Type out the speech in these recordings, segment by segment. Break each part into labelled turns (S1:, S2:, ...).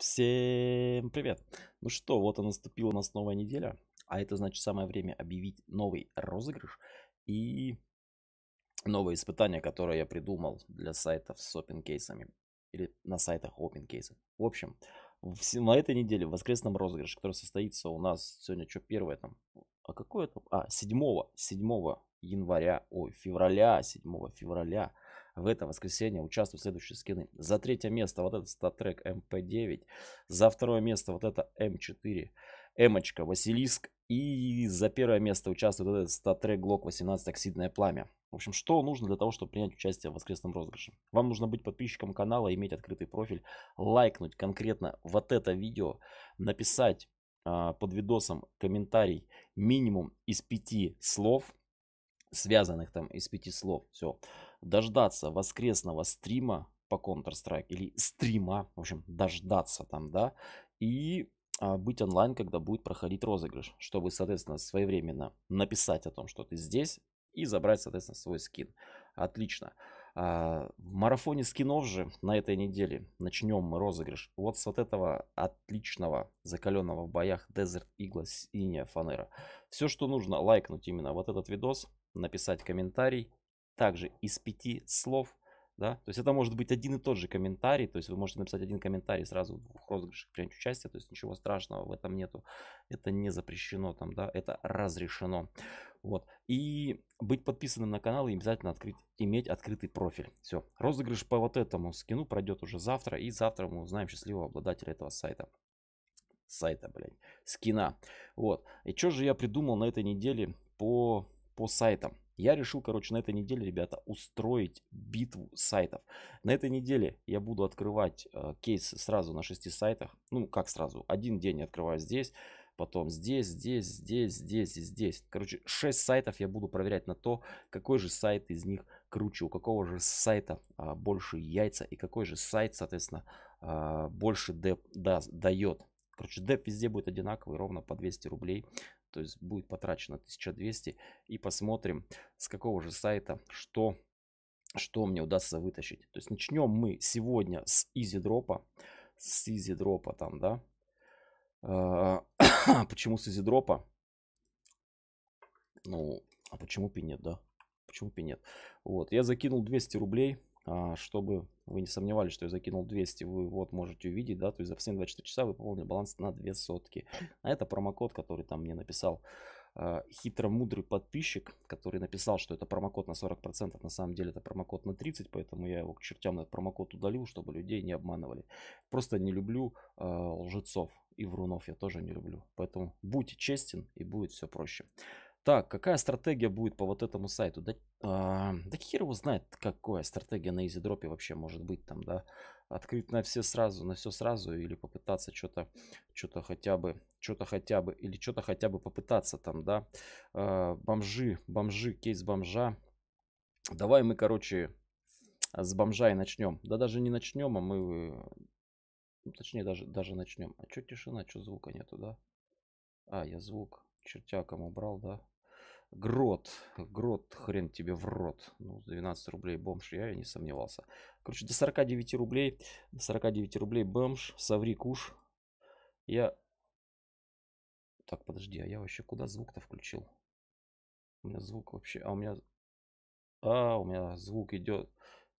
S1: Всем привет! Ну что, вот и наступила у нас новая неделя, а это значит самое время объявить новый розыгрыш и новое испытание, которое я придумал для сайтов с кейсами или на сайтах опенкейсов. В общем, на этой неделе в воскресном розыгрыше, который состоится у нас сегодня, что первое там, а какое там, а, 7, 7 января, ой, февраля, 7 февраля – в это воскресенье участвуют следующие скины. За третье место вот этот статрек МП9. За второе место вот это М4. Эмочка, Василиск. И за первое место участвует вот этот статрек Глок 18 Оксидное Пламя. В общем, что нужно для того, чтобы принять участие в воскресном розыгрыше? Вам нужно быть подписчиком канала, иметь открытый профиль, лайкнуть конкретно вот это видео, написать а, под видосом комментарий минимум из пяти слов – связанных там из пяти слов. Все. Дождаться воскресного стрима по Counter-Strike или стрима, в общем, дождаться там, да, и а, быть онлайн, когда будет проходить розыгрыш, чтобы, соответственно, своевременно написать о том, что ты здесь, и забрать, соответственно, свой скин. Отлично. А, в марафоне скинов же на этой неделе начнем мы розыгрыш вот с вот этого отличного закаленного в боях Desert Eagle синяя фанера. Все, что нужно, лайкнуть именно вот этот видос, написать комментарий также из пяти слов. Да? То есть это может быть один и тот же комментарий, то есть вы можете написать один комментарий сразу в двух розыгрышах принять участие, то есть ничего страшного в этом нету, это не запрещено там, да, это разрешено. Вот. И быть подписанным на канал и обязательно открыть, иметь открытый профиль. Все. Розыгрыш по вот этому скину пройдет уже завтра. И завтра мы узнаем счастливого обладателя этого сайта. Сайта, блядь. Скина. Вот. И что же я придумал на этой неделе по по сайтам. Я решил, короче, на этой неделе, ребята, устроить битву сайтов. На этой неделе я буду открывать э, кейсы сразу на шести сайтах. Ну, как сразу? Один день я открываю здесь, потом здесь, здесь, здесь, здесь и здесь. Короче, шесть сайтов я буду проверять на то, какой же сайт из них круче, у какого же сайта а, больше яйца и какой же сайт, соответственно, а, больше деп да, дает. Короче, деп везде будет одинаковый, ровно по 200 рублей то есть будет потрачено 1200. И посмотрим, с какого же сайта что, что мне удастся вытащить. То есть начнем мы сегодня с изи-дропа. С изи-дропа там, да. А, почему с изи-дропа? Ну, а почему бы нет, да? Почему бы нет? Вот, я закинул 200 рублей а, чтобы вы не сомневались, что я закинул 200, вы вот можете увидеть, да, то есть за последние 24 часа вы пополнили баланс на 2 сотки. А это промокод, который там мне написал а, хитро-мудрый подписчик, который написал, что это промокод на 40%, на самом деле это промокод на 30%, поэтому я его к чертям этот промокод удалил, чтобы людей не обманывали. Просто не люблю э, лжецов и врунов я тоже не люблю. Поэтому будь честен и будет все проще. Так, какая стратегия будет по вот этому сайту? Да, а, да хер его знает, какая стратегия на изидропе вообще может быть там, да? Открыть на все сразу, на все сразу или попытаться что-то, что-то хотя бы, что-то хотя бы, или что-то хотя бы попытаться там, да? А, бомжи, бомжи, кейс бомжа. Давай мы, короче, с бомжа и начнем. Да даже не начнем, а мы... точнее, даже, даже начнем. А что тишина, что звука нету, да? А, я звук чертяком убрал, да? Грот. Грот, хрен тебе в рот. Ну, 12 рублей бомж, я и не сомневался. Короче, до 49 рублей. До 49 рублей бомж. соври куш. Я... Так, подожди, а я вообще куда звук-то включил? У меня звук вообще... А у меня... А, у меня звук идет...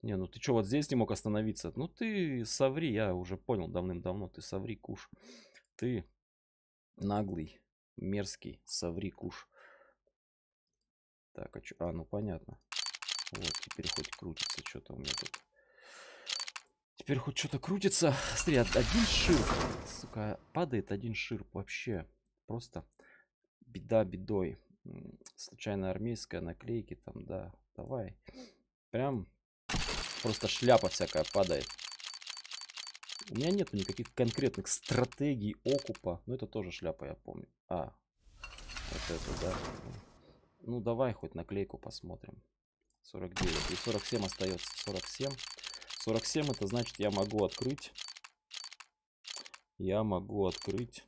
S1: Не, ну ты что, вот здесь не мог остановиться? Ну ты соври, я уже понял давным-давно, ты соври, куш. Ты наглый мерзкий, соври, Так, а что? А, ну понятно. Вот, теперь хоть крутится что-то у меня тут. Теперь хоть что-то крутится. Смотри, один шир, сука, падает один шир вообще. Просто беда бедой. Случайно армейская, наклейки там, да. Давай. Прям просто шляпа всякая падает. У меня нет никаких конкретных стратегий окупа. Ну, это тоже шляпа, я помню. А, вот это, да. Ну, давай хоть наклейку посмотрим. 49. И 47 остается. 47. 47 это значит, я могу открыть. Я могу открыть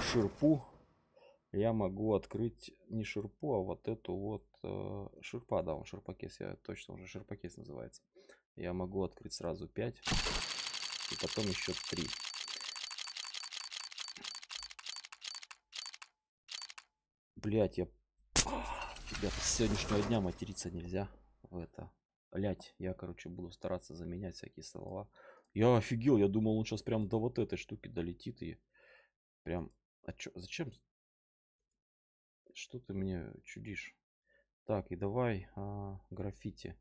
S1: ширпу. Я могу открыть не ширпу, а вот эту вот э, ширпа. Да, он ширпакес. Я точно уже ширпакес называется. Я могу открыть сразу 5 и потом еще 3. Блять, я... Ребята, с сегодняшнего дня материться нельзя. В это. Блять, я, короче, буду стараться заменять всякие слова. Я офигел, я думал, он сейчас прям до вот этой штуки долетит и... Прям... А чё, зачем? Что ты мне чудишь? Так, и давай а, граффити.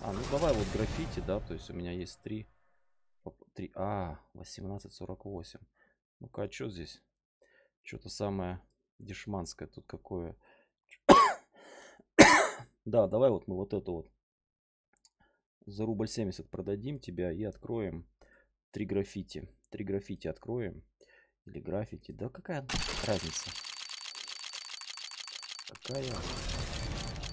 S1: А, ну давай вот граффити, да, то есть у меня есть 3. 3 а, 1848. Ну-ка, а что здесь? Что-то самое дешманское тут какое. да, давай вот мы вот это вот за рубль 70 продадим тебя и откроем три граффити. Три граффити откроем. Или граффити. Да какая разница? Какая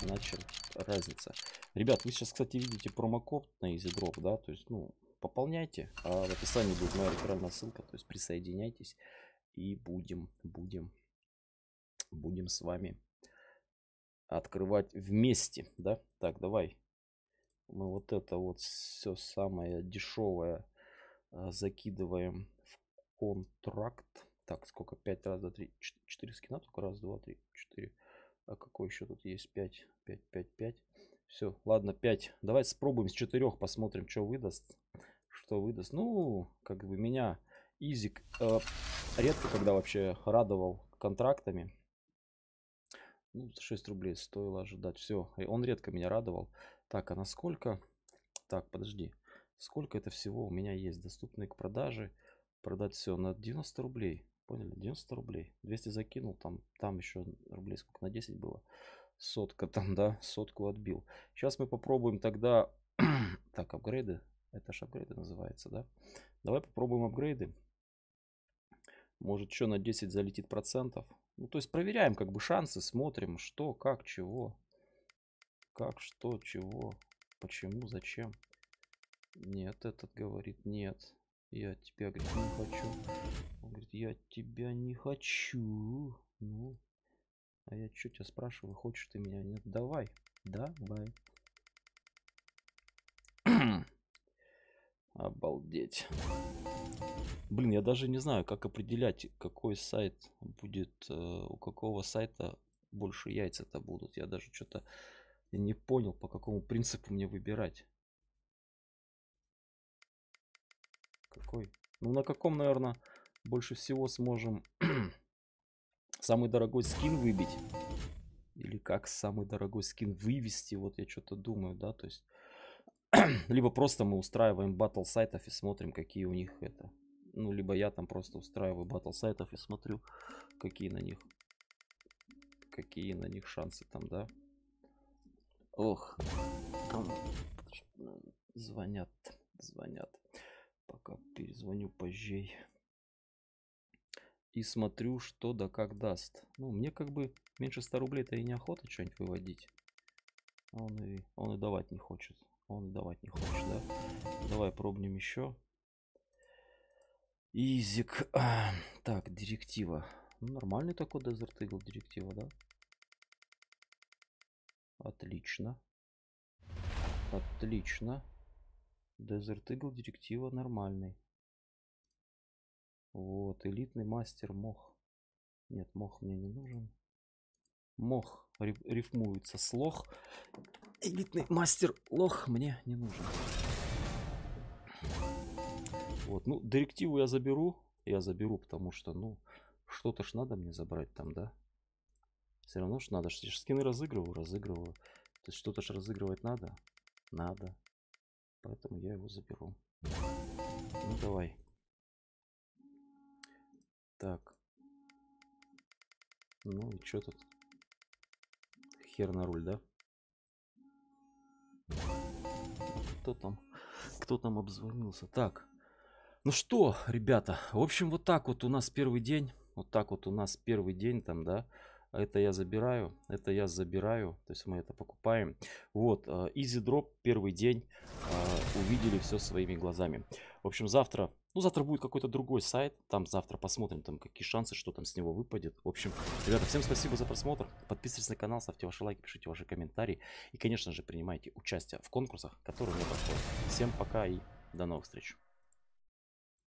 S1: начерт типа, разница. Ребят, вы сейчас, кстати, видите промокод на Easydrop, да, то есть, ну, пополняйте, а в описании будет моя реферальная ссылка, то есть присоединяйтесь и будем, будем, будем с вами открывать вместе, да. Так, давай, мы вот это вот все самое дешевое а, закидываем в контракт. Так, сколько? 5 раз, 2, 3, 4 скина. Только раз, два, три, четыре, а какой еще тут есть? 5, 5, 5, 5. Все, ладно, 5. Давайте спробуем с 4, посмотрим, что выдаст. Что выдаст. Ну, как бы меня Изик э, редко когда вообще радовал контрактами. Ну, 6 рублей стоило ожидать. Все, он редко меня радовал. Так, а насколько... Так, подожди. Сколько это всего у меня есть? Доступные к продаже. Продать все на 90 рублей. Поняли? 90 рублей. 200 закинул, там, там еще рублей сколько на 10 было. Сотка там, да, сотку отбил. Сейчас мы попробуем тогда... так, апгрейды. Это же апгрейды называется, да? Давай попробуем апгрейды. Может, еще на 10 залетит процентов. Ну, то есть проверяем как бы шансы, смотрим, что, как, чего. Как, что, чего, почему, зачем. Нет, этот говорит нет. Я тебя, говорит, не хочу. Говорит, я тебя не хочу. Ну, а я что тебя спрашиваю, хочешь ты меня? Нет, давай. Давай. Обалдеть. Блин, я даже не знаю, как определять, какой сайт будет, э, у какого сайта больше яйца-то будут. Я даже что-то не понял, по какому принципу мне выбирать. Какой? Ну, на каком, наверное, больше всего сможем самый дорогой скин выбить. Или как самый дорогой скин вывести, вот я что-то думаю, да, то есть... либо просто мы устраиваем батл сайтов и смотрим, какие у них это. Ну, либо я там просто устраиваю батл сайтов и смотрю, какие на них... Какие на них шансы там, да. Ох, там звонят, звонят. Пока перезвоню позже и смотрю, что да как даст. Ну, мне как бы меньше 100 рублей-то и неохота что-нибудь выводить. А он и, он и давать не хочет. Он и давать не хочет, да? Давай пробнем еще. Изик. Так, директива. Ну, нормальный такой Desert Eagle директива, да? Отлично. Отлично. Desert Eagle директива нормальный вот элитный мастер мох. Нет, мох мне не нужен. Мох рифмуется с лох. Элитный мастер лох мне не нужен. Вот, ну, директиву я заберу. Я заберу, потому что, ну, что-то ж надо мне забрать там, да? Все равно ж надо. Я ж скины разыгрываю, разыгрываю. То есть что-то ж разыгрывать надо. Надо. Поэтому я его заберу. Ну, давай. Так. Ну и что тут? Хер на руль, да? Кто там? Кто там обзвонился? Так. Ну что, ребята, в общем, вот так вот у нас первый день. Вот так вот у нас первый день там, да. Это я забираю, это я забираю. То есть мы это покупаем. Вот, изи э, дроп, первый день. Э, увидели все своими глазами. В общем, завтра ну, завтра будет какой-то другой сайт. Там завтра посмотрим, там какие шансы, что там с него выпадет. В общем, ребята, всем спасибо за просмотр. Подписывайтесь на канал, ставьте ваши лайки, пишите ваши комментарии. И, конечно же, принимайте участие в конкурсах, которые мне подходят. Всем пока и до новых встреч.